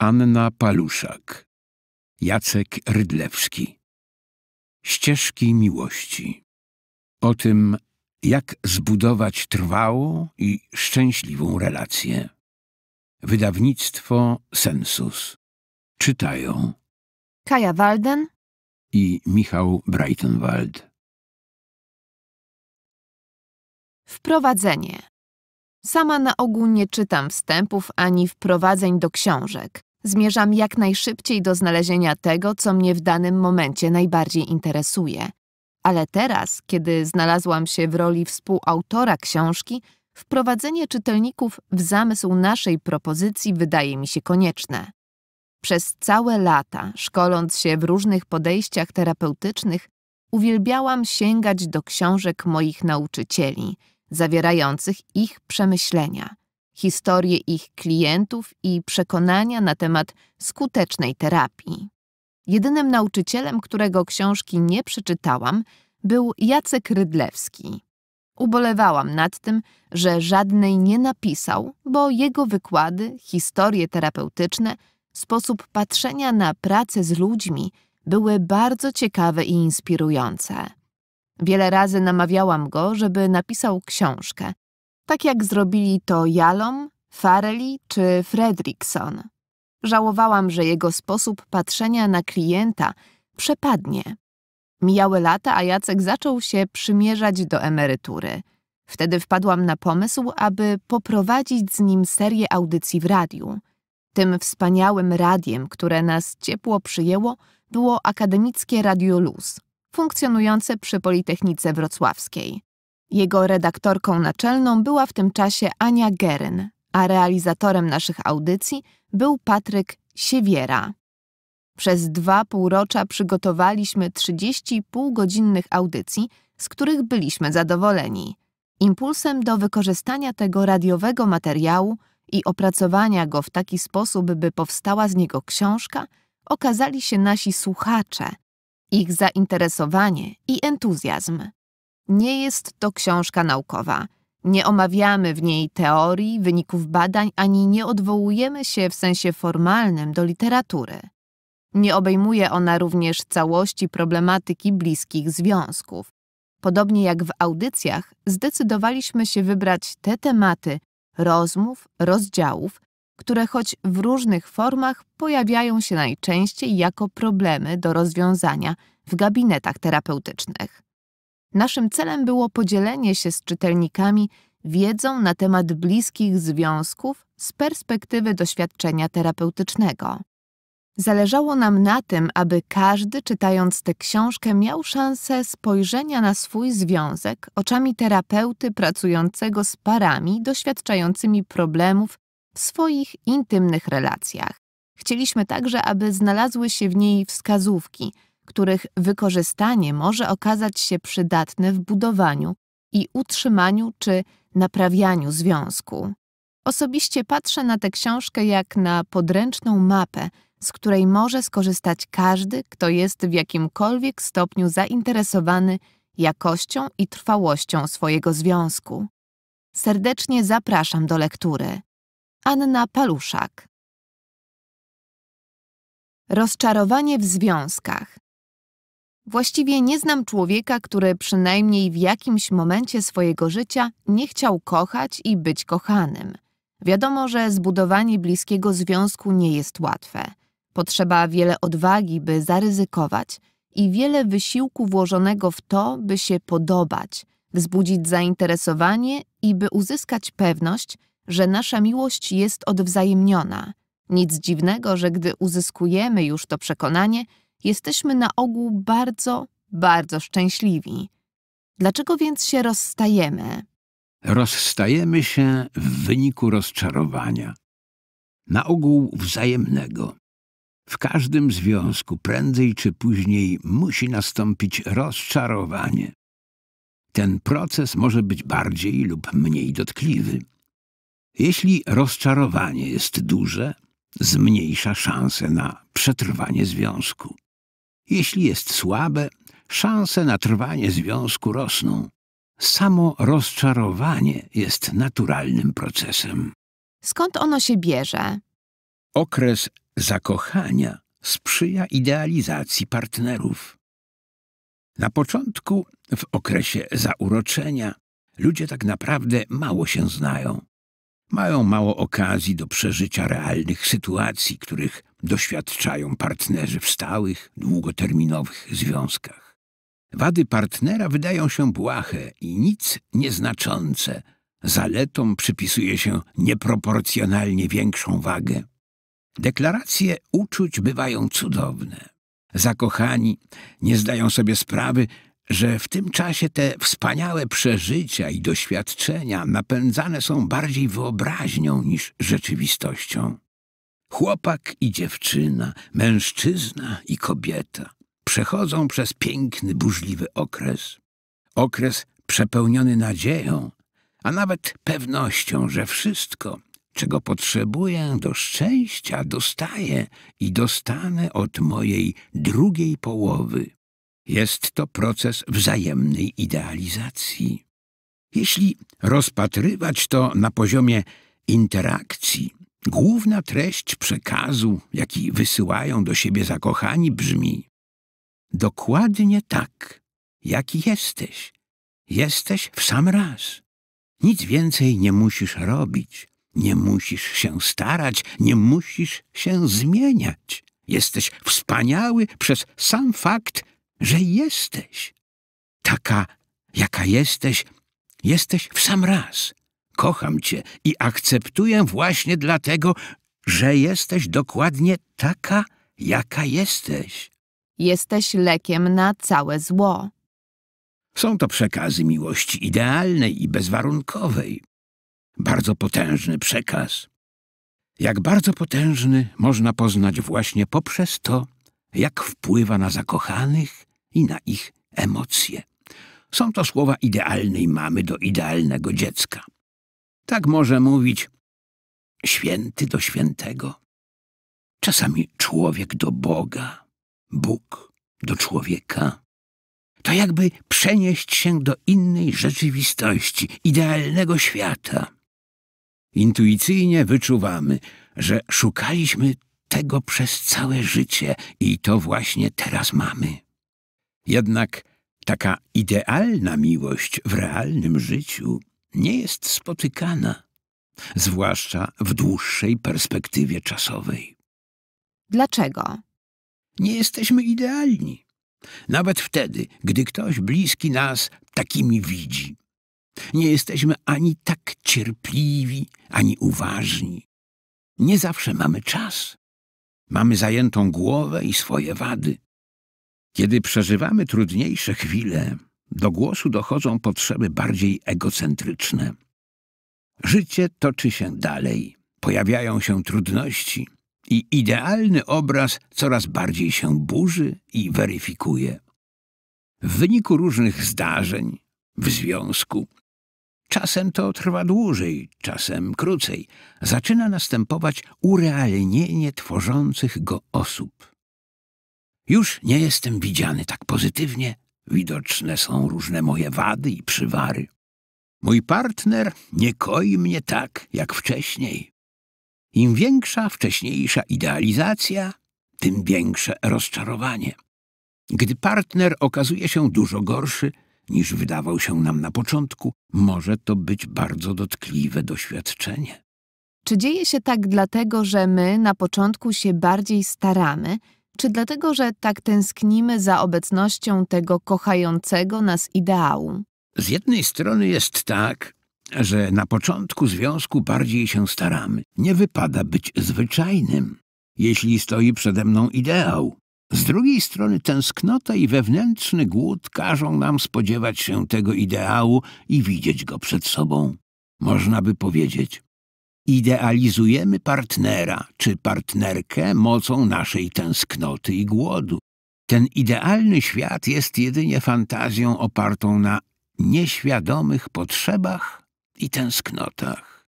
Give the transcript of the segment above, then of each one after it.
Anna Paluszak, Jacek Rydlewski. Ścieżki miłości. O tym, jak zbudować trwałą i szczęśliwą relację. Wydawnictwo Sensus. Czytają Kaja Walden i Michał Breitenwald. Wprowadzenie. Sama na ogół nie czytam wstępów ani wprowadzeń do książek. Zmierzam jak najszybciej do znalezienia tego, co mnie w danym momencie najbardziej interesuje. Ale teraz, kiedy znalazłam się w roli współautora książki, wprowadzenie czytelników w zamysł naszej propozycji wydaje mi się konieczne. Przez całe lata, szkoląc się w różnych podejściach terapeutycznych, uwielbiałam sięgać do książek moich nauczycieli, zawierających ich przemyślenia historie ich klientów i przekonania na temat skutecznej terapii. Jedynym nauczycielem, którego książki nie przeczytałam, był Jacek Rydlewski. Ubolewałam nad tym, że żadnej nie napisał, bo jego wykłady, historie terapeutyczne, sposób patrzenia na pracę z ludźmi były bardzo ciekawe i inspirujące. Wiele razy namawiałam go, żeby napisał książkę, tak jak zrobili to Jalom, Farelli czy Fredrickson. Żałowałam, że jego sposób patrzenia na klienta przepadnie. Mijały lata, a Jacek zaczął się przymierzać do emerytury. Wtedy wpadłam na pomysł, aby poprowadzić z nim serię audycji w radiu. Tym wspaniałym radiem, które nas ciepło przyjęło, było akademickie Radio Luz, funkcjonujące przy Politechnice Wrocławskiej. Jego redaktorką naczelną była w tym czasie Ania Geryn, a realizatorem naszych audycji był Patryk Siewiera. Przez dwa półrocza przygotowaliśmy trzydzieści półgodzinnych audycji, z których byliśmy zadowoleni. Impulsem do wykorzystania tego radiowego materiału i opracowania go w taki sposób, by powstała z niego książka, okazali się nasi słuchacze, ich zainteresowanie i entuzjazm. Nie jest to książka naukowa. Nie omawiamy w niej teorii, wyników badań, ani nie odwołujemy się w sensie formalnym do literatury. Nie obejmuje ona również całości problematyki bliskich związków. Podobnie jak w audycjach, zdecydowaliśmy się wybrać te tematy rozmów, rozdziałów, które choć w różnych formach pojawiają się najczęściej jako problemy do rozwiązania w gabinetach terapeutycznych. Naszym celem było podzielenie się z czytelnikami wiedzą na temat bliskich związków z perspektywy doświadczenia terapeutycznego. Zależało nam na tym, aby każdy, czytając tę książkę, miał szansę spojrzenia na swój związek oczami terapeuty pracującego z parami doświadczającymi problemów w swoich intymnych relacjach. Chcieliśmy także, aby znalazły się w niej wskazówki – których wykorzystanie może okazać się przydatne w budowaniu i utrzymaniu czy naprawianiu związku. Osobiście patrzę na tę książkę jak na podręczną mapę, z której może skorzystać każdy, kto jest w jakimkolwiek stopniu zainteresowany jakością i trwałością swojego związku. Serdecznie zapraszam do lektury. Anna Paluszak Rozczarowanie w związkach Właściwie nie znam człowieka, który przynajmniej w jakimś momencie swojego życia nie chciał kochać i być kochanym. Wiadomo, że zbudowanie bliskiego związku nie jest łatwe. Potrzeba wiele odwagi, by zaryzykować i wiele wysiłku włożonego w to, by się podobać, wzbudzić zainteresowanie i by uzyskać pewność, że nasza miłość jest odwzajemniona. Nic dziwnego, że gdy uzyskujemy już to przekonanie, jesteśmy na ogół bardzo, bardzo szczęśliwi. Dlaczego więc się rozstajemy? Rozstajemy się w wyniku rozczarowania, na ogół wzajemnego. W każdym związku prędzej czy później musi nastąpić rozczarowanie. Ten proces może być bardziej lub mniej dotkliwy. Jeśli rozczarowanie jest duże, zmniejsza szanse na przetrwanie związku. Jeśli jest słabe, szanse na trwanie związku rosną. Samo rozczarowanie jest naturalnym procesem. Skąd ono się bierze? Okres zakochania sprzyja idealizacji partnerów. Na początku, w okresie zauroczenia, ludzie tak naprawdę mało się znają. Mają mało okazji do przeżycia realnych sytuacji, których doświadczają partnerzy w stałych, długoterminowych związkach. Wady partnera wydają się błahe i nic nieznaczące. Zaletom przypisuje się nieproporcjonalnie większą wagę. Deklaracje uczuć bywają cudowne. Zakochani nie zdają sobie sprawy, że w tym czasie te wspaniałe przeżycia i doświadczenia napędzane są bardziej wyobraźnią niż rzeczywistością. Chłopak i dziewczyna, mężczyzna i kobieta przechodzą przez piękny, burzliwy okres. Okres przepełniony nadzieją, a nawet pewnością, że wszystko, czego potrzebuję do szczęścia, dostaję i dostanę od mojej drugiej połowy. Jest to proces wzajemnej idealizacji. Jeśli rozpatrywać to na poziomie interakcji, Główna treść przekazu, jaki wysyłają do siebie zakochani, brzmi Dokładnie tak, jaki jesteś. Jesteś w sam raz. Nic więcej nie musisz robić, nie musisz się starać, nie musisz się zmieniać. Jesteś wspaniały przez sam fakt, że jesteś. Taka, jaka jesteś, jesteś w sam raz kocham cię i akceptuję właśnie dlatego, że jesteś dokładnie taka, jaka jesteś. Jesteś lekiem na całe zło. Są to przekazy miłości idealnej i bezwarunkowej. Bardzo potężny przekaz. Jak bardzo potężny można poznać właśnie poprzez to, jak wpływa na zakochanych i na ich emocje. Są to słowa idealnej mamy do idealnego dziecka. Tak może mówić święty do świętego. Czasami człowiek do Boga, Bóg do człowieka. To jakby przenieść się do innej rzeczywistości, idealnego świata. Intuicyjnie wyczuwamy, że szukaliśmy tego przez całe życie i to właśnie teraz mamy. Jednak taka idealna miłość w realnym życiu nie jest spotykana, zwłaszcza w dłuższej perspektywie czasowej. Dlaczego? Nie jesteśmy idealni, nawet wtedy, gdy ktoś bliski nas takimi widzi. Nie jesteśmy ani tak cierpliwi, ani uważni. Nie zawsze mamy czas. Mamy zajętą głowę i swoje wady. Kiedy przeżywamy trudniejsze chwile, do głosu dochodzą potrzeby bardziej egocentryczne. Życie toczy się dalej, pojawiają się trudności i idealny obraz coraz bardziej się burzy i weryfikuje. W wyniku różnych zdarzeń, w związku, czasem to trwa dłużej, czasem krócej, zaczyna następować urealnienie tworzących go osób. Już nie jestem widziany tak pozytywnie Widoczne są różne moje wady i przywary. Mój partner nie koi mnie tak, jak wcześniej. Im większa wcześniejsza idealizacja, tym większe rozczarowanie. Gdy partner okazuje się dużo gorszy, niż wydawał się nam na początku, może to być bardzo dotkliwe doświadczenie. Czy dzieje się tak dlatego, że my na początku się bardziej staramy, czy dlatego, że tak tęsknimy za obecnością tego kochającego nas ideału? Z jednej strony jest tak, że na początku związku bardziej się staramy. Nie wypada być zwyczajnym, jeśli stoi przede mną ideał. Z drugiej strony tęsknota i wewnętrzny głód każą nam spodziewać się tego ideału i widzieć go przed sobą. Można by powiedzieć, Idealizujemy partnera czy partnerkę mocą naszej tęsknoty i głodu. Ten idealny świat jest jedynie fantazją opartą na nieświadomych potrzebach i tęsknotach.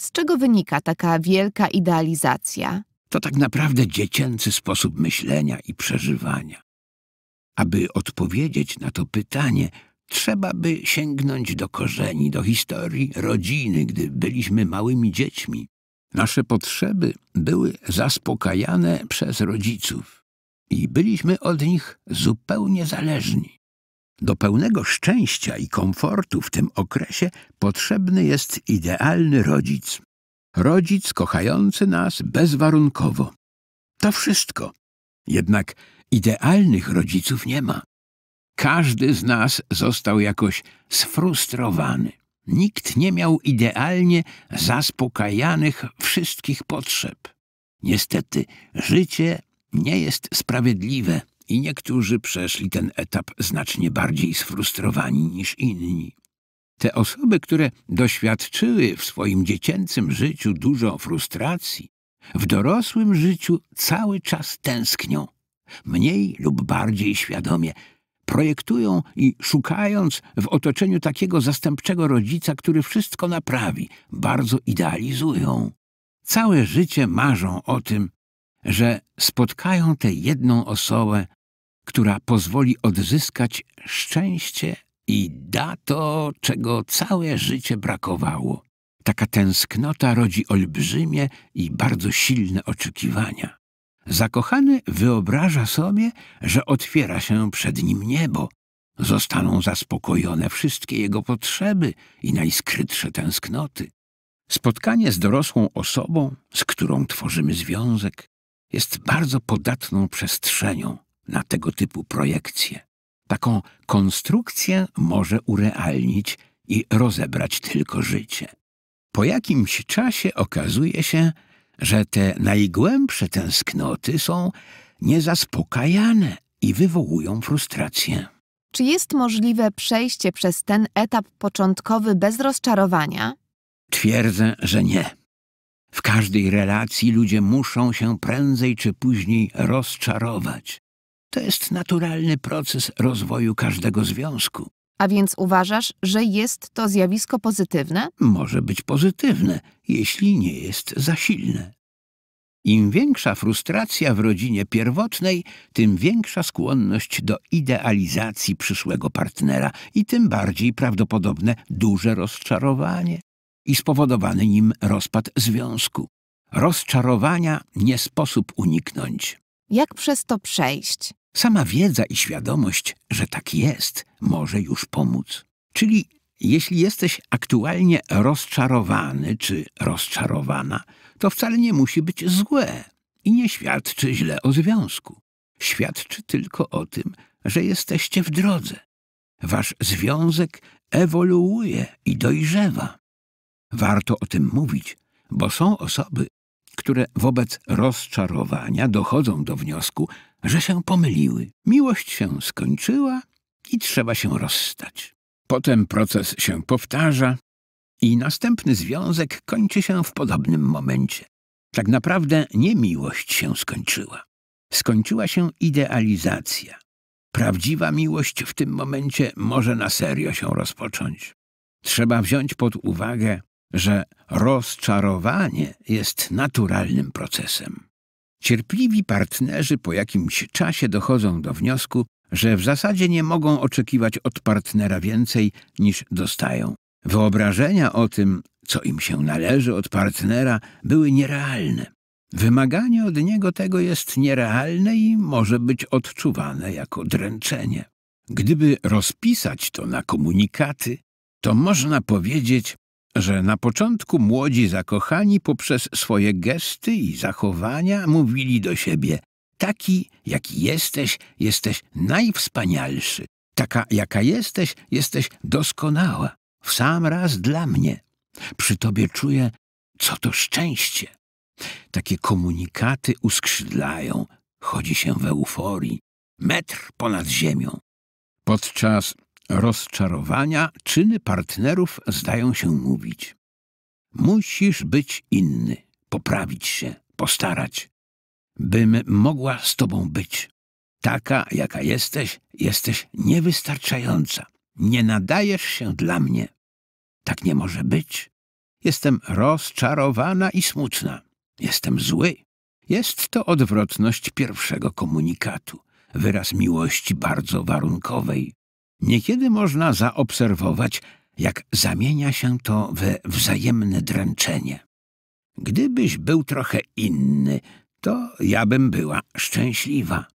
Z czego wynika taka wielka idealizacja? To tak naprawdę dziecięcy sposób myślenia i przeżywania. Aby odpowiedzieć na to pytanie – Trzeba by sięgnąć do korzeni, do historii rodziny, gdy byliśmy małymi dziećmi. Nasze potrzeby były zaspokajane przez rodziców i byliśmy od nich zupełnie zależni. Do pełnego szczęścia i komfortu w tym okresie potrzebny jest idealny rodzic. Rodzic kochający nas bezwarunkowo. To wszystko. Jednak idealnych rodziców nie ma. Każdy z nas został jakoś sfrustrowany. Nikt nie miał idealnie zaspokajanych wszystkich potrzeb. Niestety życie nie jest sprawiedliwe i niektórzy przeszli ten etap znacznie bardziej sfrustrowani niż inni. Te osoby, które doświadczyły w swoim dziecięcym życiu dużo frustracji, w dorosłym życiu cały czas tęsknią, mniej lub bardziej świadomie projektują i szukając w otoczeniu takiego zastępczego rodzica, który wszystko naprawi, bardzo idealizują. Całe życie marzą o tym, że spotkają tę jedną osobę, która pozwoli odzyskać szczęście i da to, czego całe życie brakowało. Taka tęsknota rodzi olbrzymie i bardzo silne oczekiwania. Zakochany wyobraża sobie, że otwiera się przed nim niebo. Zostaną zaspokojone wszystkie jego potrzeby i najskrytsze tęsknoty. Spotkanie z dorosłą osobą, z którą tworzymy związek, jest bardzo podatną przestrzenią na tego typu projekcje. Taką konstrukcję może urealnić i rozebrać tylko życie. Po jakimś czasie okazuje się, że te najgłębsze tęsknoty są niezaspokajane i wywołują frustrację. Czy jest możliwe przejście przez ten etap początkowy bez rozczarowania? Twierdzę, że nie. W każdej relacji ludzie muszą się prędzej czy później rozczarować. To jest naturalny proces rozwoju każdego związku. A więc uważasz, że jest to zjawisko pozytywne? Może być pozytywne, jeśli nie jest za silne. Im większa frustracja w rodzinie pierwotnej, tym większa skłonność do idealizacji przyszłego partnera i tym bardziej prawdopodobne duże rozczarowanie i spowodowany nim rozpad związku. Rozczarowania nie sposób uniknąć. Jak przez to przejść? Sama wiedza i świadomość, że tak jest, może już pomóc. Czyli jeśli jesteś aktualnie rozczarowany czy rozczarowana, to wcale nie musi być złe i nie świadczy źle o związku. Świadczy tylko o tym, że jesteście w drodze. Wasz związek ewoluuje i dojrzewa. Warto o tym mówić, bo są osoby, które wobec rozczarowania dochodzą do wniosku, że się pomyliły. Miłość się skończyła i trzeba się rozstać. Potem proces się powtarza i następny związek kończy się w podobnym momencie. Tak naprawdę nie miłość się skończyła. Skończyła się idealizacja. Prawdziwa miłość w tym momencie może na serio się rozpocząć. Trzeba wziąć pod uwagę że rozczarowanie jest naturalnym procesem. Cierpliwi partnerzy po jakimś czasie dochodzą do wniosku, że w zasadzie nie mogą oczekiwać od partnera więcej niż dostają. Wyobrażenia o tym, co im się należy od partnera, były nierealne. Wymaganie od niego tego jest nierealne i może być odczuwane jako dręczenie. Gdyby rozpisać to na komunikaty, to można powiedzieć, że na początku młodzi zakochani poprzez swoje gesty i zachowania mówili do siebie Taki, jaki jesteś, jesteś najwspanialszy. Taka, jaka jesteś, jesteś doskonała. W sam raz dla mnie. Przy tobie czuję, co to szczęście. Takie komunikaty uskrzydlają. Chodzi się w euforii. Metr ponad ziemią. Podczas rozczarowania czyny partnerów zdają się mówić. Musisz być inny, poprawić się, postarać, bym mogła z tobą być. Taka, jaka jesteś, jesteś niewystarczająca. Nie nadajesz się dla mnie. Tak nie może być. Jestem rozczarowana i smutna. Jestem zły. Jest to odwrotność pierwszego komunikatu, wyraz miłości bardzo warunkowej. Niekiedy można zaobserwować, jak zamienia się to we wzajemne dręczenie. Gdybyś był trochę inny, to ja bym była szczęśliwa.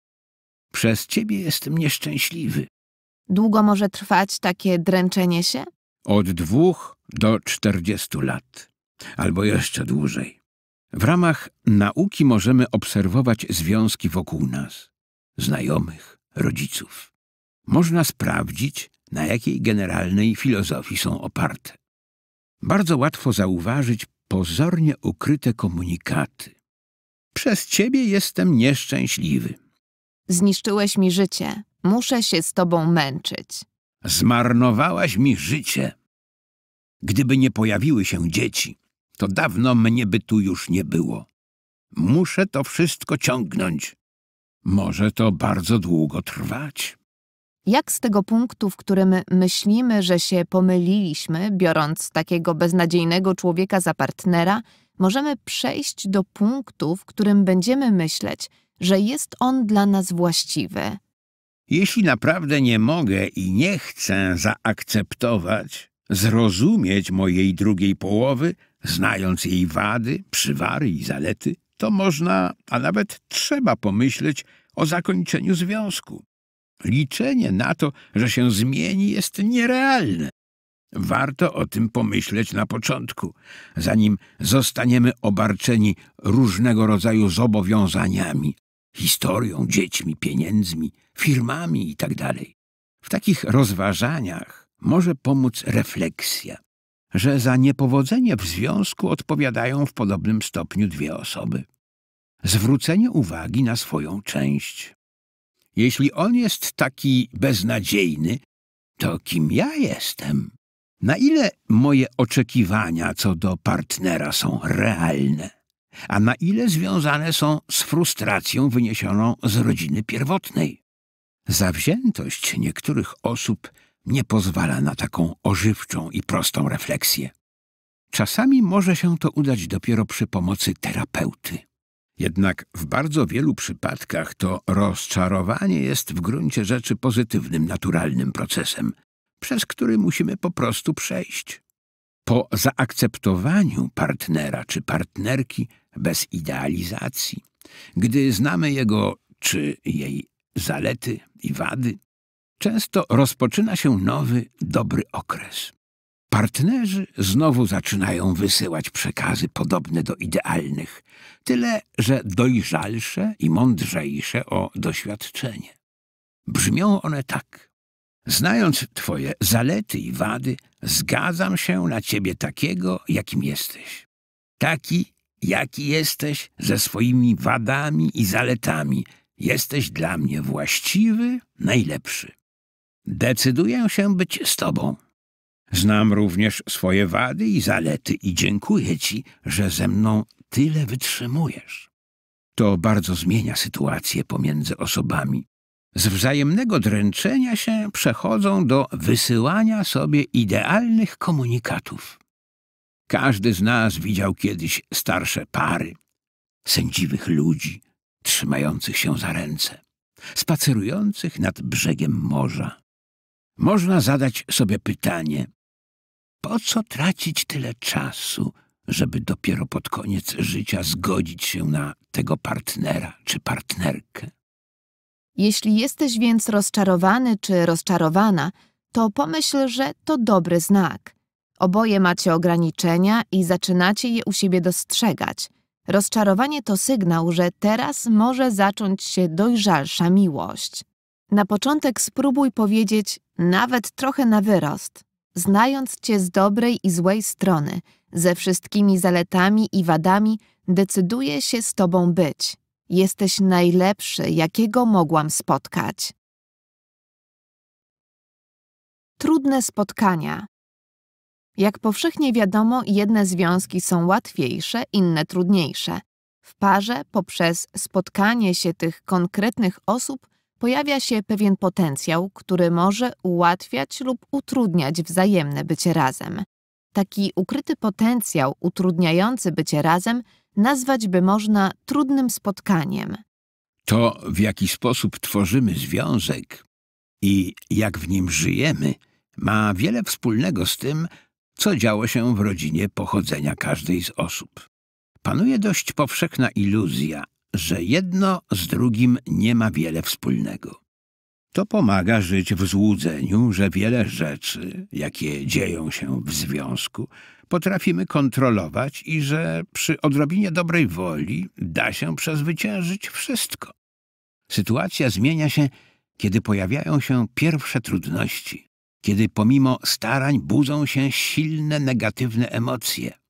Przez ciebie jestem nieszczęśliwy. Długo może trwać takie dręczenie się? Od dwóch do czterdziestu lat, albo jeszcze dłużej. W ramach nauki możemy obserwować związki wokół nas, znajomych, rodziców można sprawdzić, na jakiej generalnej filozofii są oparte. Bardzo łatwo zauważyć pozornie ukryte komunikaty. Przez ciebie jestem nieszczęśliwy. Zniszczyłeś mi życie. Muszę się z tobą męczyć. Zmarnowałaś mi życie. Gdyby nie pojawiły się dzieci, to dawno mnie by tu już nie było. Muszę to wszystko ciągnąć. Może to bardzo długo trwać. Jak z tego punktu, w którym myślimy, że się pomyliliśmy, biorąc takiego beznadziejnego człowieka za partnera, możemy przejść do punktu, w którym będziemy myśleć, że jest on dla nas właściwy? Jeśli naprawdę nie mogę i nie chcę zaakceptować, zrozumieć mojej drugiej połowy, znając jej wady, przywary i zalety, to można, a nawet trzeba pomyśleć o zakończeniu związku. Liczenie na to, że się zmieni, jest nierealne. Warto o tym pomyśleć na początku, zanim zostaniemy obarczeni różnego rodzaju zobowiązaniami, historią, dziećmi, pieniędzmi, firmami itd. Tak w takich rozważaniach może pomóc refleksja, że za niepowodzenie w związku odpowiadają w podobnym stopniu dwie osoby. Zwrócenie uwagi na swoją część jeśli on jest taki beznadziejny, to kim ja jestem? Na ile moje oczekiwania co do partnera są realne, a na ile związane są z frustracją wyniesioną z rodziny pierwotnej? Zawziętość niektórych osób nie pozwala na taką ożywczą i prostą refleksję. Czasami może się to udać dopiero przy pomocy terapeuty. Jednak w bardzo wielu przypadkach to rozczarowanie jest w gruncie rzeczy pozytywnym, naturalnym procesem, przez który musimy po prostu przejść. Po zaakceptowaniu partnera czy partnerki bez idealizacji, gdy znamy jego czy jej zalety i wady, często rozpoczyna się nowy, dobry okres. Partnerzy znowu zaczynają wysyłać przekazy podobne do idealnych, tyle że dojrzalsze i mądrzejsze o doświadczenie. Brzmią one tak. Znając twoje zalety i wady, zgadzam się na ciebie takiego, jakim jesteś. Taki, jaki jesteś, ze swoimi wadami i zaletami. Jesteś dla mnie właściwy, najlepszy. Decyduję się być z tobą, Znam również swoje wady i zalety i dziękuję ci, że ze mną tyle wytrzymujesz. To bardzo zmienia sytuację pomiędzy osobami. Z wzajemnego dręczenia się przechodzą do wysyłania sobie idealnych komunikatów. Każdy z nas widział kiedyś starsze pary, sędziwych ludzi, trzymających się za ręce, spacerujących nad brzegiem morza. Można zadać sobie pytanie, po co tracić tyle czasu, żeby dopiero pod koniec życia zgodzić się na tego partnera czy partnerkę? Jeśli jesteś więc rozczarowany czy rozczarowana, to pomyśl, że to dobry znak. Oboje macie ograniczenia i zaczynacie je u siebie dostrzegać. Rozczarowanie to sygnał, że teraz może zacząć się dojrzalsza miłość. Na początek spróbuj powiedzieć nawet trochę na wyrost. Znając Cię z dobrej i złej strony, ze wszystkimi zaletami i wadami, decyduje się z Tobą być. Jesteś najlepszy, jakiego mogłam spotkać. Trudne spotkania. Jak powszechnie wiadomo, jedne związki są łatwiejsze, inne trudniejsze. W parze, poprzez spotkanie się tych konkretnych osób, pojawia się pewien potencjał, który może ułatwiać lub utrudniać wzajemne bycie razem. Taki ukryty potencjał utrudniający bycie razem nazwać by można trudnym spotkaniem. To, w jaki sposób tworzymy związek i jak w nim żyjemy, ma wiele wspólnego z tym, co działo się w rodzinie pochodzenia każdej z osób. Panuje dość powszechna iluzja, że jedno z drugim nie ma wiele wspólnego. To pomaga żyć w złudzeniu, że wiele rzeczy, jakie dzieją się w związku, potrafimy kontrolować i że przy odrobinie dobrej woli da się przezwyciężyć wszystko. Sytuacja zmienia się, kiedy pojawiają się pierwsze trudności, kiedy pomimo starań budzą się silne negatywne emocje,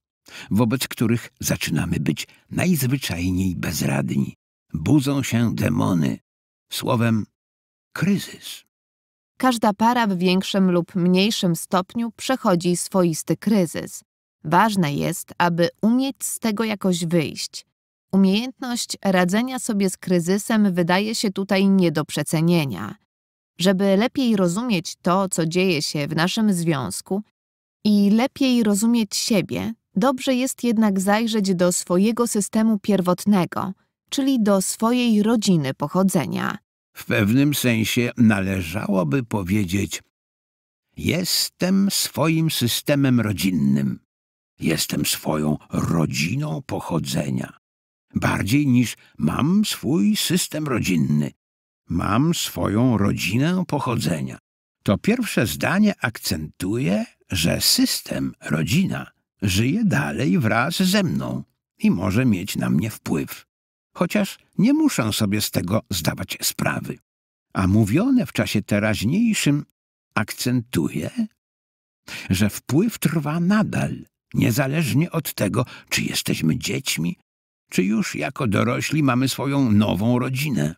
wobec których zaczynamy być najzwyczajniej bezradni. Budzą się demony. Słowem, kryzys. Każda para w większym lub mniejszym stopniu przechodzi swoisty kryzys. Ważne jest, aby umieć z tego jakoś wyjść. Umiejętność radzenia sobie z kryzysem wydaje się tutaj nie do przecenienia. Żeby lepiej rozumieć to, co dzieje się w naszym związku i lepiej rozumieć siebie, Dobrze jest jednak zajrzeć do swojego systemu pierwotnego, czyli do swojej rodziny pochodzenia. W pewnym sensie należałoby powiedzieć Jestem swoim systemem rodzinnym. Jestem swoją rodziną pochodzenia. Bardziej niż mam swój system rodzinny. Mam swoją rodzinę pochodzenia. To pierwsze zdanie akcentuje, że system, rodzina żyje dalej wraz ze mną i może mieć na mnie wpływ. Chociaż nie muszę sobie z tego zdawać sprawy. A mówione w czasie teraźniejszym akcentuje, że wpływ trwa nadal, niezależnie od tego, czy jesteśmy dziećmi, czy już jako dorośli mamy swoją nową rodzinę.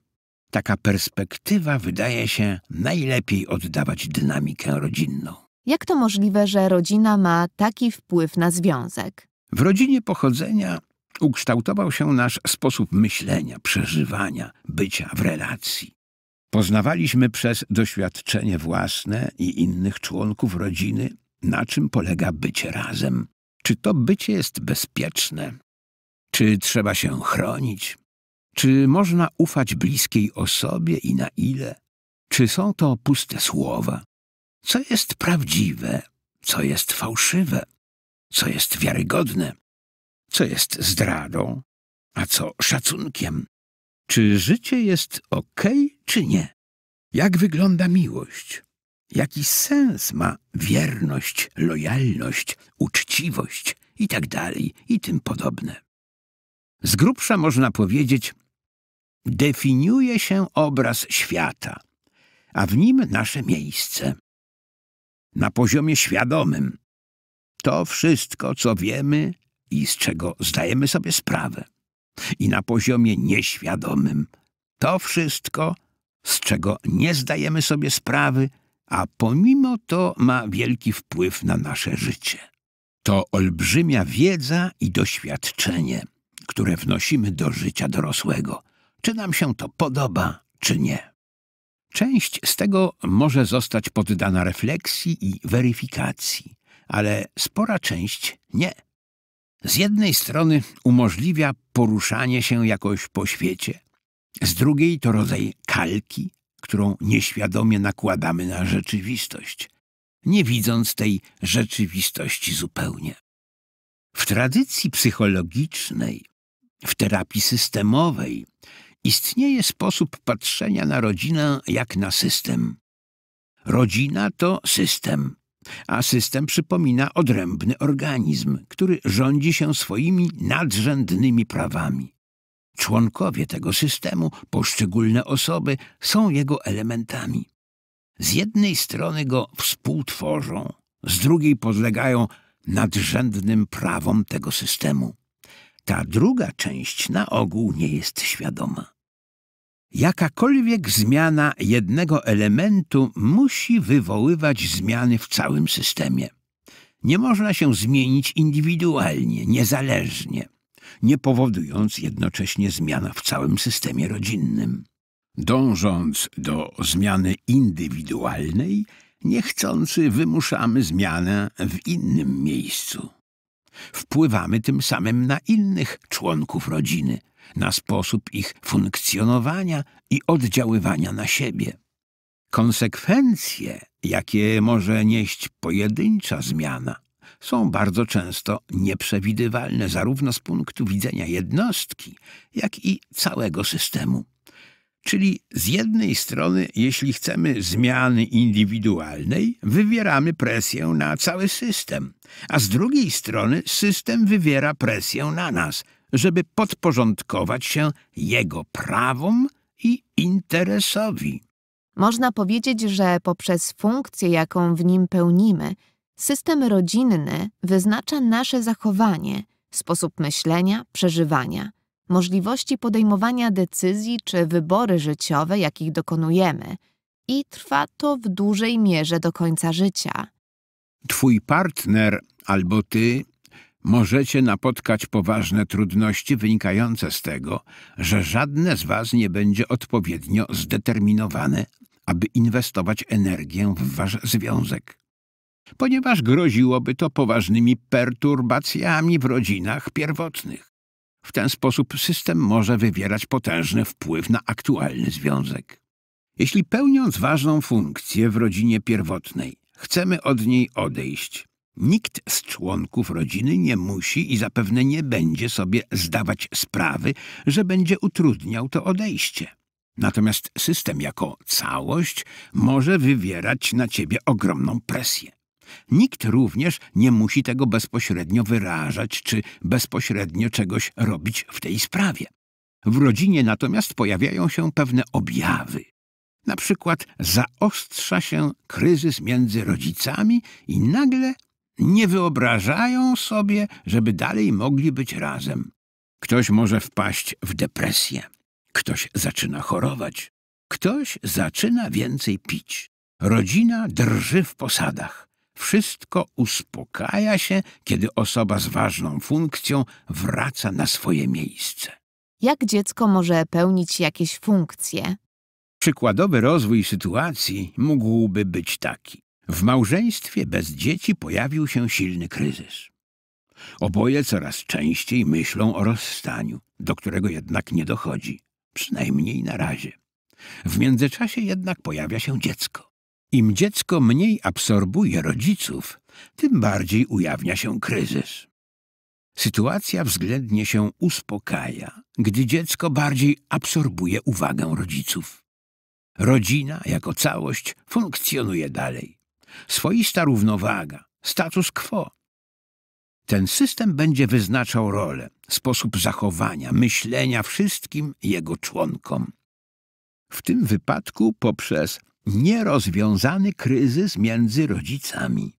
Taka perspektywa wydaje się najlepiej oddawać dynamikę rodzinną. Jak to możliwe, że rodzina ma taki wpływ na związek? W rodzinie pochodzenia ukształtował się nasz sposób myślenia, przeżywania, bycia w relacji. Poznawaliśmy przez doświadczenie własne i innych członków rodziny, na czym polega bycie razem. Czy to bycie jest bezpieczne? Czy trzeba się chronić? Czy można ufać bliskiej osobie i na ile? Czy są to puste słowa? co jest prawdziwe, co jest fałszywe, co jest wiarygodne, co jest zdradą, a co szacunkiem. Czy życie jest ok, czy nie? Jak wygląda miłość? Jaki sens ma wierność, lojalność, uczciwość i tak dalej i tym podobne? Z grubsza można powiedzieć, definiuje się obraz świata, a w nim nasze miejsce na poziomie świadomym. To wszystko, co wiemy i z czego zdajemy sobie sprawę. I na poziomie nieświadomym. To wszystko, z czego nie zdajemy sobie sprawy, a pomimo to ma wielki wpływ na nasze życie. To olbrzymia wiedza i doświadczenie, które wnosimy do życia dorosłego, czy nam się to podoba, czy nie. Część z tego może zostać poddana refleksji i weryfikacji, ale spora część nie. Z jednej strony umożliwia poruszanie się jakoś po świecie, z drugiej to rodzaj kalki, którą nieświadomie nakładamy na rzeczywistość, nie widząc tej rzeczywistości zupełnie. W tradycji psychologicznej, w terapii systemowej istnieje sposób patrzenia na rodzinę jak na system. Rodzina to system, a system przypomina odrębny organizm, który rządzi się swoimi nadrzędnymi prawami. Członkowie tego systemu, poszczególne osoby, są jego elementami. Z jednej strony go współtworzą, z drugiej podlegają nadrzędnym prawom tego systemu. Ta druga część na ogół nie jest świadoma. Jakakolwiek zmiana jednego elementu musi wywoływać zmiany w całym systemie. Nie można się zmienić indywidualnie, niezależnie, nie powodując jednocześnie zmian w całym systemie rodzinnym. Dążąc do zmiany indywidualnej, niechcący wymuszamy zmianę w innym miejscu. Wpływamy tym samym na innych członków rodziny – na sposób ich funkcjonowania i oddziaływania na siebie. Konsekwencje, jakie może nieść pojedyncza zmiana, są bardzo często nieprzewidywalne zarówno z punktu widzenia jednostki, jak i całego systemu. Czyli z jednej strony, jeśli chcemy zmiany indywidualnej, wywieramy presję na cały system, a z drugiej strony system wywiera presję na nas, żeby podporządkować się jego prawom i interesowi. Można powiedzieć, że poprzez funkcję, jaką w nim pełnimy, system rodzinny wyznacza nasze zachowanie, sposób myślenia, przeżywania, możliwości podejmowania decyzji czy wybory życiowe, jakich dokonujemy, i trwa to w dużej mierze do końca życia. Twój partner albo ty możecie napotkać poważne trudności wynikające z tego, że żadne z was nie będzie odpowiednio zdeterminowane, aby inwestować energię w wasz związek. Ponieważ groziłoby to poważnymi perturbacjami w rodzinach pierwotnych. W ten sposób system może wywierać potężny wpływ na aktualny związek. Jeśli pełniąc ważną funkcję w rodzinie pierwotnej, chcemy od niej odejść, Nikt z członków rodziny nie musi i zapewne nie będzie sobie zdawać sprawy, że będzie utrudniał to odejście. Natomiast system jako całość może wywierać na ciebie ogromną presję. Nikt również nie musi tego bezpośrednio wyrażać czy bezpośrednio czegoś robić w tej sprawie. W rodzinie natomiast pojawiają się pewne objawy. Na przykład zaostrza się kryzys między rodzicami i nagle nie wyobrażają sobie, żeby dalej mogli być razem. Ktoś może wpaść w depresję, ktoś zaczyna chorować, ktoś zaczyna więcej pić. Rodzina drży w posadach. Wszystko uspokaja się, kiedy osoba z ważną funkcją wraca na swoje miejsce. Jak dziecko może pełnić jakieś funkcje? Przykładowy rozwój sytuacji mógłby być taki. W małżeństwie bez dzieci pojawił się silny kryzys. Oboje coraz częściej myślą o rozstaniu, do którego jednak nie dochodzi, przynajmniej na razie. W międzyczasie jednak pojawia się dziecko. Im dziecko mniej absorbuje rodziców, tym bardziej ujawnia się kryzys. Sytuacja względnie się uspokaja, gdy dziecko bardziej absorbuje uwagę rodziców. Rodzina jako całość funkcjonuje dalej swoista równowaga, status quo. Ten system będzie wyznaczał rolę, sposób zachowania, myślenia wszystkim jego członkom. W tym wypadku poprzez nierozwiązany kryzys między rodzicami.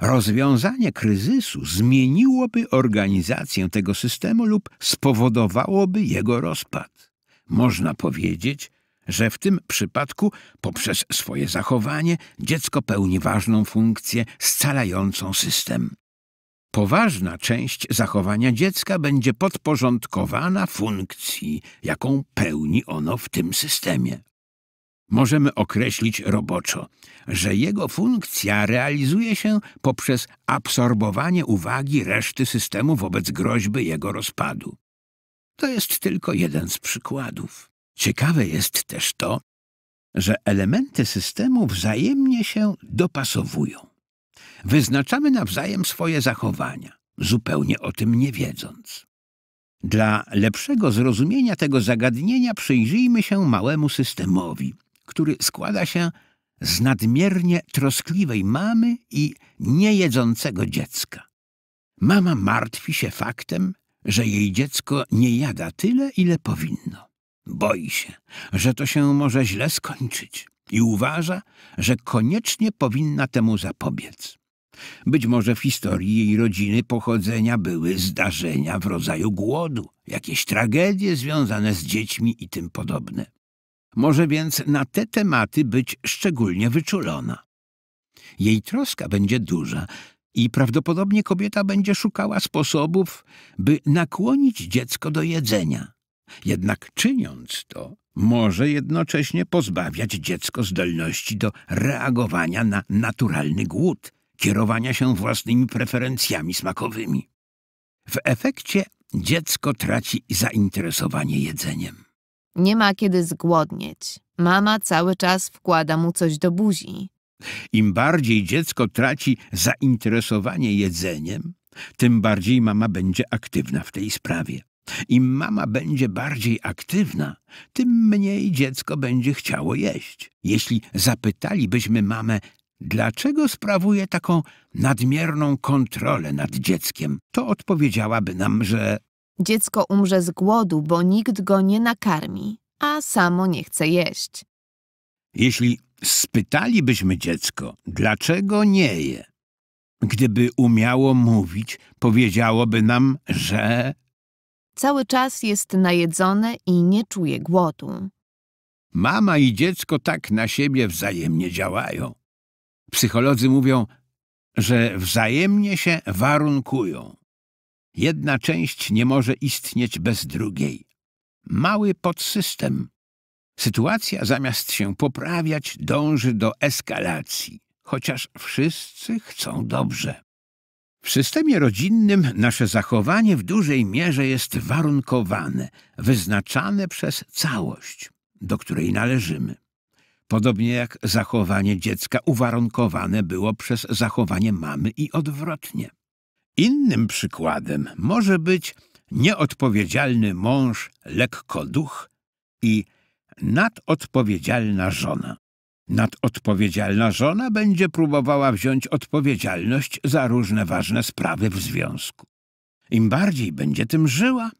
Rozwiązanie kryzysu zmieniłoby organizację tego systemu lub spowodowałoby jego rozpad. Można powiedzieć, że w tym przypadku poprzez swoje zachowanie dziecko pełni ważną funkcję scalającą system. Poważna część zachowania dziecka będzie podporządkowana funkcji, jaką pełni ono w tym systemie. Możemy określić roboczo, że jego funkcja realizuje się poprzez absorbowanie uwagi reszty systemu wobec groźby jego rozpadu. To jest tylko jeden z przykładów. Ciekawe jest też to, że elementy systemu wzajemnie się dopasowują. Wyznaczamy nawzajem swoje zachowania, zupełnie o tym nie wiedząc. Dla lepszego zrozumienia tego zagadnienia przyjrzyjmy się małemu systemowi, który składa się z nadmiernie troskliwej mamy i niejedzącego dziecka. Mama martwi się faktem, że jej dziecko nie jada tyle, ile powinno. Boi się, że to się może źle skończyć i uważa, że koniecznie powinna temu zapobiec. Być może w historii jej rodziny pochodzenia były zdarzenia w rodzaju głodu, jakieś tragedie związane z dziećmi i tym podobne. Może więc na te tematy być szczególnie wyczulona. Jej troska będzie duża i prawdopodobnie kobieta będzie szukała sposobów, by nakłonić dziecko do jedzenia. Jednak czyniąc to, może jednocześnie pozbawiać dziecko zdolności do reagowania na naturalny głód, kierowania się własnymi preferencjami smakowymi. W efekcie dziecko traci zainteresowanie jedzeniem. Nie ma kiedy zgłodnieć. Mama cały czas wkłada mu coś do buzi. Im bardziej dziecko traci zainteresowanie jedzeniem, tym bardziej mama będzie aktywna w tej sprawie. Im mama będzie bardziej aktywna, tym mniej dziecko będzie chciało jeść. Jeśli zapytalibyśmy mamę, dlaczego sprawuje taką nadmierną kontrolę nad dzieckiem, to odpowiedziałaby nam, że dziecko umrze z głodu, bo nikt go nie nakarmi, a samo nie chce jeść. Jeśli spytalibyśmy dziecko, dlaczego nie je, gdyby umiało mówić, powiedziałoby nam, że Cały czas jest najedzone i nie czuje głodu. Mama i dziecko tak na siebie wzajemnie działają. Psycholodzy mówią, że wzajemnie się warunkują. Jedna część nie może istnieć bez drugiej. Mały podsystem. Sytuacja zamiast się poprawiać dąży do eskalacji, chociaż wszyscy chcą dobrze. W systemie rodzinnym nasze zachowanie w dużej mierze jest warunkowane, wyznaczane przez całość, do której należymy. Podobnie jak zachowanie dziecka uwarunkowane było przez zachowanie mamy i odwrotnie. Innym przykładem może być nieodpowiedzialny mąż lekko duch i nadodpowiedzialna żona. Nadodpowiedzialna żona będzie próbowała wziąć odpowiedzialność za różne ważne sprawy w związku. Im bardziej będzie tym żyła,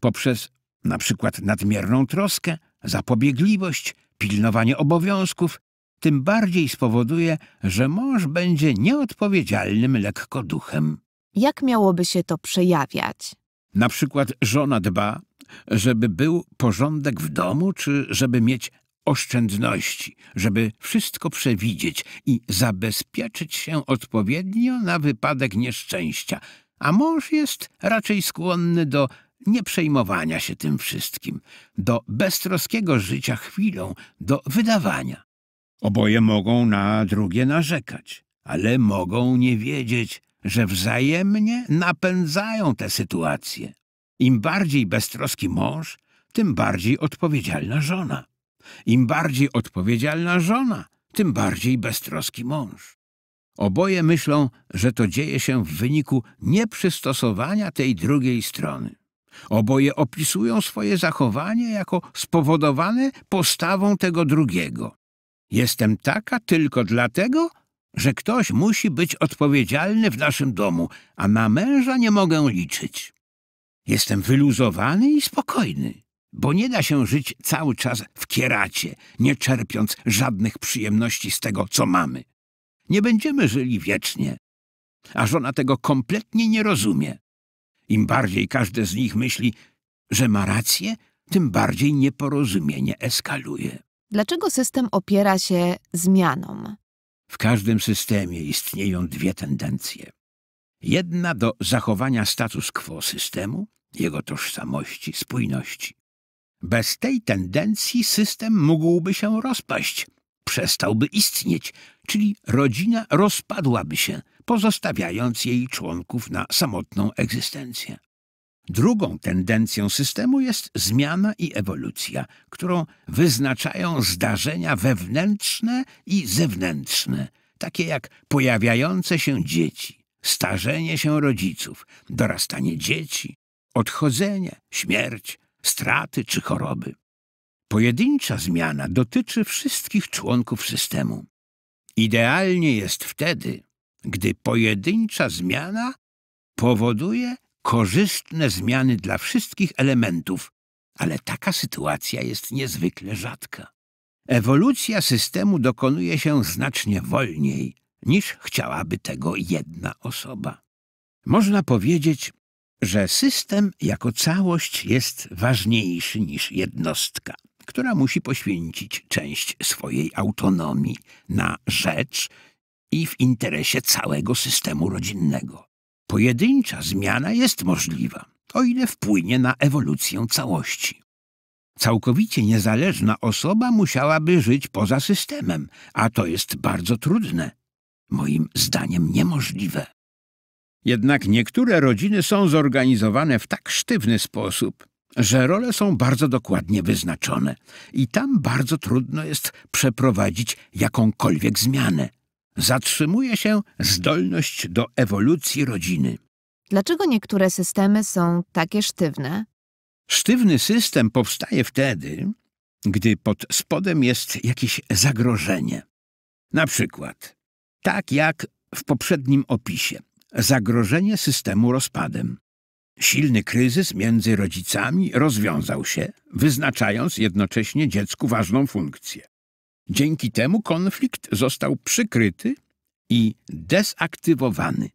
poprzez na przykład nadmierną troskę, zapobiegliwość, pilnowanie obowiązków, tym bardziej spowoduje, że mąż będzie nieodpowiedzialnym lekkoduchem. Jak miałoby się to przejawiać? Na przykład żona dba, żeby był porządek w domu, czy żeby mieć oszczędności, żeby wszystko przewidzieć i zabezpieczyć się odpowiednio na wypadek nieszczęścia, a mąż jest raczej skłonny do nieprzejmowania się tym wszystkim, do beztroskiego życia chwilą, do wydawania. Oboje mogą na drugie narzekać, ale mogą nie wiedzieć, że wzajemnie napędzają te sytuacje. Im bardziej beztroski mąż, tym bardziej odpowiedzialna żona. Im bardziej odpowiedzialna żona, tym bardziej beztroski mąż. Oboje myślą, że to dzieje się w wyniku nieprzystosowania tej drugiej strony. Oboje opisują swoje zachowanie jako spowodowane postawą tego drugiego. Jestem taka tylko dlatego, że ktoś musi być odpowiedzialny w naszym domu, a na męża nie mogę liczyć. Jestem wyluzowany i spokojny. Bo nie da się żyć cały czas w kieracie, nie czerpiąc żadnych przyjemności z tego, co mamy. Nie będziemy żyli wiecznie. A żona tego kompletnie nie rozumie. Im bardziej każdy z nich myśli, że ma rację, tym bardziej nieporozumienie eskaluje. Dlaczego system opiera się zmianom? W każdym systemie istnieją dwie tendencje. Jedna do zachowania status quo systemu, jego tożsamości, spójności. Bez tej tendencji system mógłby się rozpaść, przestałby istnieć, czyli rodzina rozpadłaby się, pozostawiając jej członków na samotną egzystencję. Drugą tendencją systemu jest zmiana i ewolucja, którą wyznaczają zdarzenia wewnętrzne i zewnętrzne, takie jak pojawiające się dzieci, starzenie się rodziców, dorastanie dzieci, odchodzenie, śmierć, straty czy choroby. Pojedyncza zmiana dotyczy wszystkich członków systemu. Idealnie jest wtedy, gdy pojedyncza zmiana powoduje korzystne zmiany dla wszystkich elementów, ale taka sytuacja jest niezwykle rzadka. Ewolucja systemu dokonuje się znacznie wolniej niż chciałaby tego jedna osoba. Można powiedzieć, że system jako całość jest ważniejszy niż jednostka, która musi poświęcić część swojej autonomii na rzecz i w interesie całego systemu rodzinnego. Pojedyncza zmiana jest możliwa, o ile wpłynie na ewolucję całości. Całkowicie niezależna osoba musiałaby żyć poza systemem, a to jest bardzo trudne, moim zdaniem niemożliwe. Jednak niektóre rodziny są zorganizowane w tak sztywny sposób, że role są bardzo dokładnie wyznaczone i tam bardzo trudno jest przeprowadzić jakąkolwiek zmianę. Zatrzymuje się zdolność do ewolucji rodziny. Dlaczego niektóre systemy są takie sztywne? Sztywny system powstaje wtedy, gdy pod spodem jest jakieś zagrożenie. Na przykład, tak jak w poprzednim opisie, zagrożenie systemu rozpadem. Silny kryzys między rodzicami rozwiązał się, wyznaczając jednocześnie dziecku ważną funkcję. Dzięki temu konflikt został przykryty i dezaktywowany.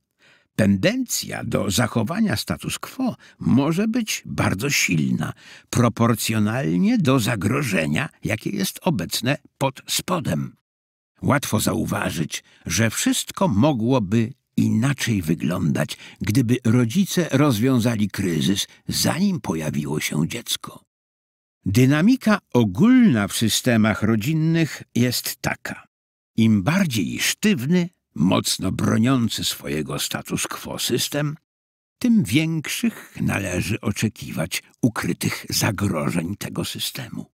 Tendencja do zachowania status quo może być bardzo silna, proporcjonalnie do zagrożenia, jakie jest obecne pod spodem. Łatwo zauważyć, że wszystko mogłoby inaczej wyglądać, gdyby rodzice rozwiązali kryzys, zanim pojawiło się dziecko. Dynamika ogólna w systemach rodzinnych jest taka. Im bardziej sztywny, mocno broniący swojego status quo system, tym większych należy oczekiwać ukrytych zagrożeń tego systemu.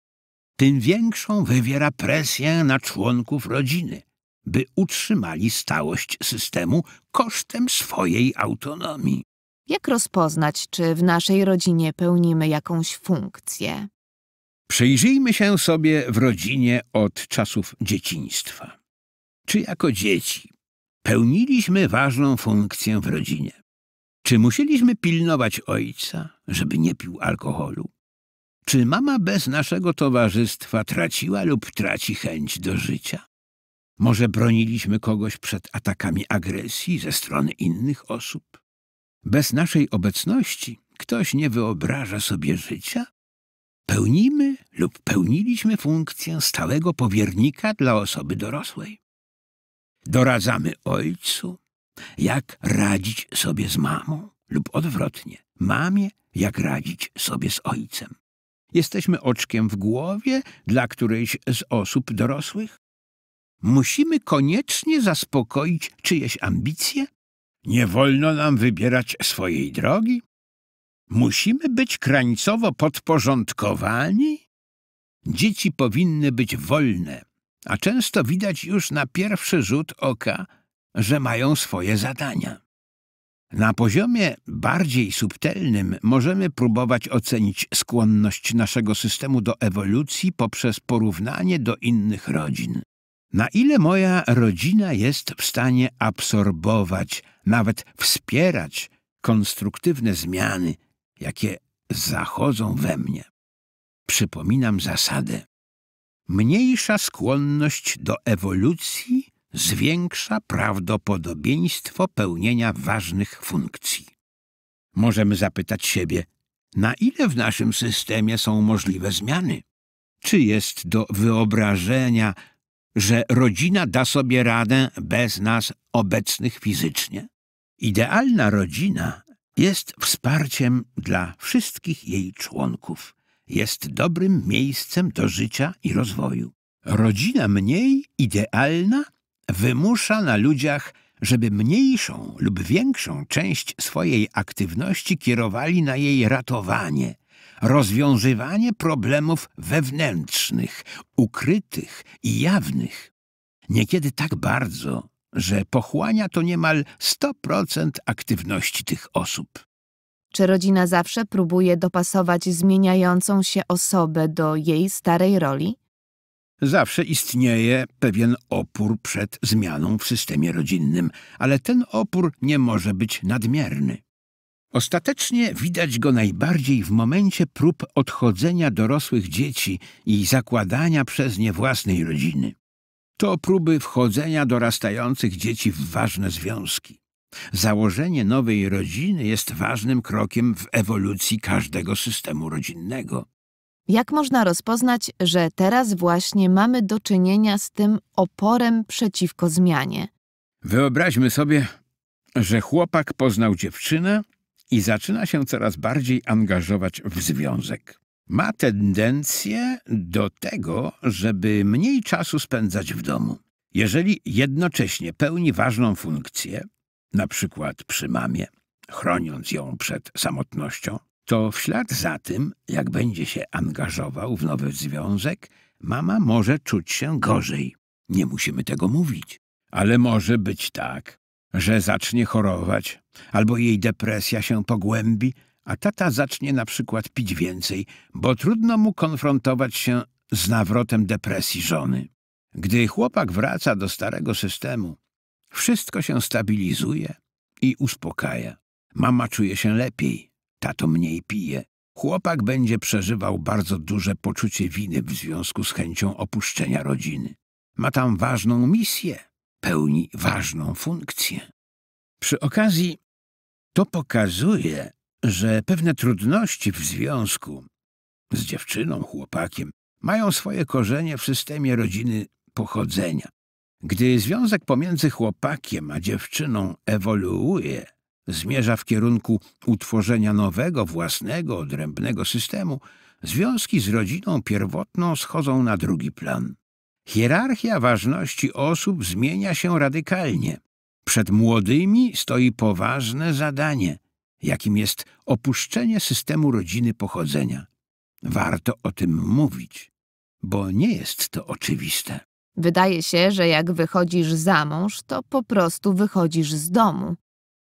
Tym większą wywiera presję na członków rodziny – by utrzymali stałość systemu kosztem swojej autonomii. Jak rozpoznać, czy w naszej rodzinie pełnimy jakąś funkcję? Przyjrzyjmy się sobie w rodzinie od czasów dzieciństwa. Czy jako dzieci pełniliśmy ważną funkcję w rodzinie? Czy musieliśmy pilnować ojca, żeby nie pił alkoholu? Czy mama bez naszego towarzystwa traciła lub traci chęć do życia? Może broniliśmy kogoś przed atakami agresji ze strony innych osób? Bez naszej obecności ktoś nie wyobraża sobie życia? Pełnimy lub pełniliśmy funkcję stałego powiernika dla osoby dorosłej. Doradzamy ojcu, jak radzić sobie z mamą lub odwrotnie, mamie, jak radzić sobie z ojcem. Jesteśmy oczkiem w głowie dla którejś z osób dorosłych, Musimy koniecznie zaspokoić czyjeś ambicje? Nie wolno nam wybierać swojej drogi? Musimy być krańcowo podporządkowani? Dzieci powinny być wolne, a często widać już na pierwszy rzut oka, że mają swoje zadania. Na poziomie bardziej subtelnym możemy próbować ocenić skłonność naszego systemu do ewolucji poprzez porównanie do innych rodzin. Na ile moja rodzina jest w stanie absorbować, nawet wspierać konstruktywne zmiany, jakie zachodzą we mnie? Przypominam zasadę. Mniejsza skłonność do ewolucji zwiększa prawdopodobieństwo pełnienia ważnych funkcji. Możemy zapytać siebie, na ile w naszym systemie są możliwe zmiany? Czy jest do wyobrażenia, że rodzina da sobie radę bez nas obecnych fizycznie. Idealna rodzina jest wsparciem dla wszystkich jej członków. Jest dobrym miejscem do życia i rozwoju. Rodzina mniej idealna wymusza na ludziach, żeby mniejszą lub większą część swojej aktywności kierowali na jej ratowanie, rozwiązywanie problemów wewnętrznych, ukrytych i jawnych, niekiedy tak bardzo, że pochłania to niemal 100% aktywności tych osób. Czy rodzina zawsze próbuje dopasować zmieniającą się osobę do jej starej roli? Zawsze istnieje pewien opór przed zmianą w systemie rodzinnym, ale ten opór nie może być nadmierny. Ostatecznie widać go najbardziej w momencie prób odchodzenia dorosłych dzieci i zakładania przez nie własnej rodziny. To próby wchodzenia dorastających dzieci w ważne związki. Założenie nowej rodziny jest ważnym krokiem w ewolucji każdego systemu rodzinnego. Jak można rozpoznać, że teraz właśnie mamy do czynienia z tym oporem przeciwko zmianie? Wyobraźmy sobie, że chłopak poznał dziewczynę i zaczyna się coraz bardziej angażować w związek. Ma tendencję do tego, żeby mniej czasu spędzać w domu. Jeżeli jednocześnie pełni ważną funkcję, na przykład przy mamie, chroniąc ją przed samotnością, to w ślad za tym, jak będzie się angażował w nowy związek, mama może czuć się gorzej. Nie musimy tego mówić. Ale może być tak, że zacznie chorować, albo jej depresja się pogłębi, a tata zacznie na przykład pić więcej, bo trudno mu konfrontować się z nawrotem depresji żony. Gdy chłopak wraca do starego systemu, wszystko się stabilizuje i uspokaja. Mama czuje się lepiej, tato mniej pije. Chłopak będzie przeżywał bardzo duże poczucie winy w związku z chęcią opuszczenia rodziny. Ma tam ważną misję – pełni ważną funkcję. Przy okazji to pokazuje, że pewne trudności w związku z dziewczyną, chłopakiem mają swoje korzenie w systemie rodziny pochodzenia. Gdy związek pomiędzy chłopakiem a dziewczyną ewoluuje, zmierza w kierunku utworzenia nowego, własnego, odrębnego systemu, związki z rodziną pierwotną schodzą na drugi plan. Hierarchia ważności osób zmienia się radykalnie. Przed młodymi stoi poważne zadanie, jakim jest opuszczenie systemu rodziny pochodzenia. Warto o tym mówić, bo nie jest to oczywiste. Wydaje się, że jak wychodzisz za mąż, to po prostu wychodzisz z domu.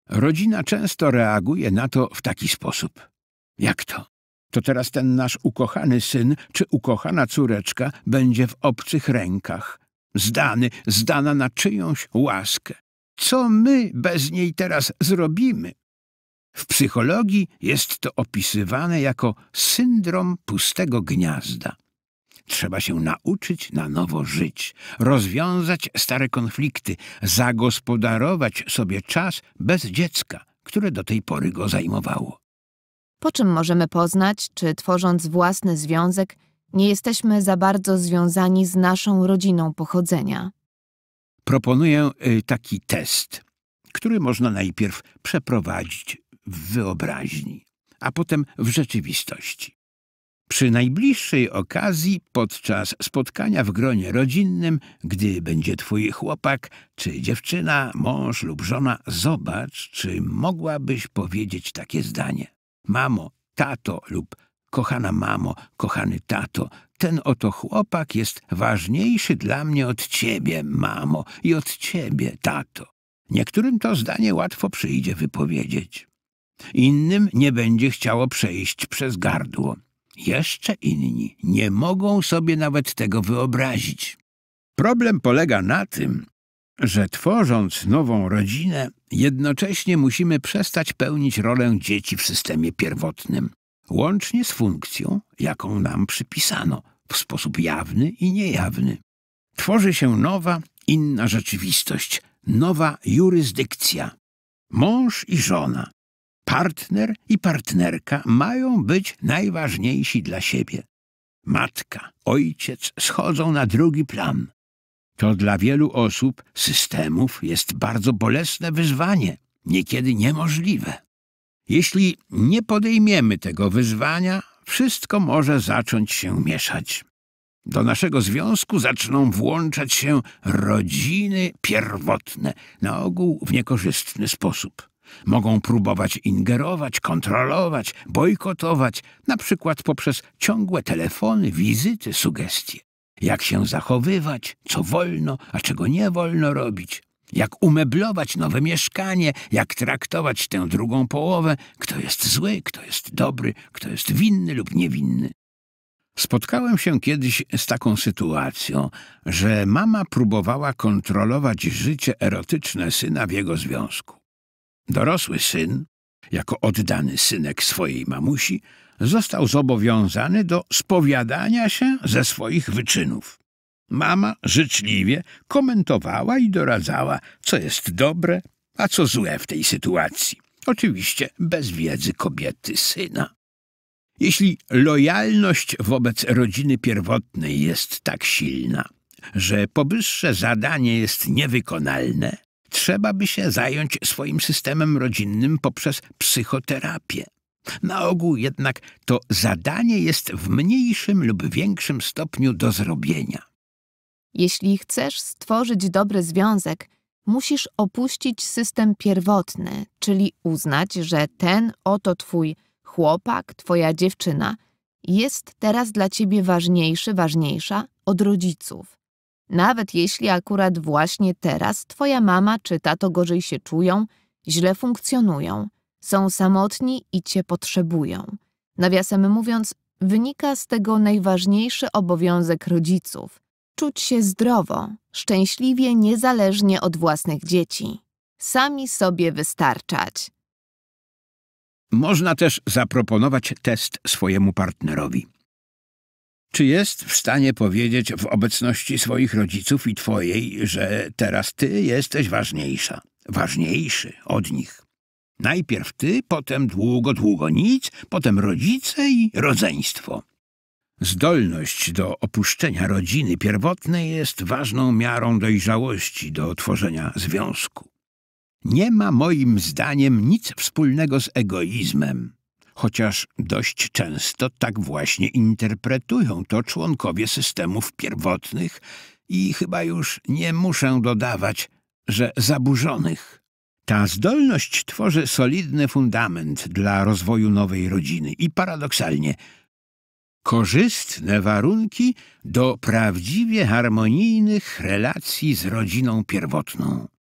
Rodzina często reaguje na to w taki sposób. Jak to? to teraz ten nasz ukochany syn czy ukochana córeczka będzie w obcych rękach, zdany, zdana na czyjąś łaskę. Co my bez niej teraz zrobimy? W psychologii jest to opisywane jako syndrom pustego gniazda. Trzeba się nauczyć na nowo żyć, rozwiązać stare konflikty, zagospodarować sobie czas bez dziecka, które do tej pory go zajmowało. Po czym możemy poznać, czy tworząc własny związek, nie jesteśmy za bardzo związani z naszą rodziną pochodzenia? Proponuję y, taki test, który można najpierw przeprowadzić w wyobraźni, a potem w rzeczywistości. Przy najbliższej okazji, podczas spotkania w gronie rodzinnym, gdy będzie twój chłopak czy dziewczyna, mąż lub żona, zobacz, czy mogłabyś powiedzieć takie zdanie mamo, tato lub kochana mamo, kochany tato, ten oto chłopak jest ważniejszy dla mnie od ciebie, mamo, i od ciebie, tato. Niektórym to zdanie łatwo przyjdzie wypowiedzieć. Innym nie będzie chciało przejść przez gardło. Jeszcze inni nie mogą sobie nawet tego wyobrazić. Problem polega na tym, że tworząc nową rodzinę, jednocześnie musimy przestać pełnić rolę dzieci w systemie pierwotnym, łącznie z funkcją, jaką nam przypisano, w sposób jawny i niejawny. Tworzy się nowa, inna rzeczywistość, nowa jurysdykcja. Mąż i żona, partner i partnerka mają być najważniejsi dla siebie. Matka, ojciec schodzą na drugi plan. To dla wielu osób, systemów jest bardzo bolesne wyzwanie, niekiedy niemożliwe. Jeśli nie podejmiemy tego wyzwania, wszystko może zacząć się mieszać. Do naszego związku zaczną włączać się rodziny pierwotne, na ogół w niekorzystny sposób. Mogą próbować ingerować, kontrolować, bojkotować, na przykład poprzez ciągłe telefony, wizyty, sugestie jak się zachowywać, co wolno, a czego nie wolno robić, jak umeblować nowe mieszkanie, jak traktować tę drugą połowę, kto jest zły, kto jest dobry, kto jest winny lub niewinny. Spotkałem się kiedyś z taką sytuacją, że mama próbowała kontrolować życie erotyczne syna w jego związku. Dorosły syn, jako oddany synek swojej mamusi, został zobowiązany do spowiadania się ze swoich wyczynów. Mama życzliwie komentowała i doradzała, co jest dobre, a co złe w tej sytuacji. Oczywiście bez wiedzy kobiety syna. Jeśli lojalność wobec rodziny pierwotnej jest tak silna, że powyższe zadanie jest niewykonalne, trzeba by się zająć swoim systemem rodzinnym poprzez psychoterapię. Na ogół jednak to zadanie jest w mniejszym lub większym stopniu do zrobienia. Jeśli chcesz stworzyć dobry związek, musisz opuścić system pierwotny, czyli uznać, że ten oto twój chłopak, twoja dziewczyna jest teraz dla ciebie ważniejszy, ważniejsza od rodziców. Nawet jeśli akurat właśnie teraz twoja mama czy tato gorzej się czują, źle funkcjonują – są samotni i cię potrzebują. Nawiasem mówiąc, wynika z tego najważniejszy obowiązek rodziców czuć się zdrowo, szczęśliwie, niezależnie od własnych dzieci. Sami sobie wystarczać. Można też zaproponować test swojemu partnerowi. Czy jest w stanie powiedzieć w obecności swoich rodziców i twojej, że teraz ty jesteś ważniejsza, ważniejszy od nich? Najpierw ty, potem długo, długo nic, potem rodzice i rodzeństwo. Zdolność do opuszczenia rodziny pierwotnej jest ważną miarą dojrzałości do tworzenia związku. Nie ma moim zdaniem nic wspólnego z egoizmem, chociaż dość często tak właśnie interpretują to członkowie systemów pierwotnych i chyba już nie muszę dodawać, że zaburzonych. Ta zdolność tworzy solidny fundament dla rozwoju nowej rodziny i paradoksalnie korzystne warunki do prawdziwie harmonijnych relacji z rodziną pierwotną.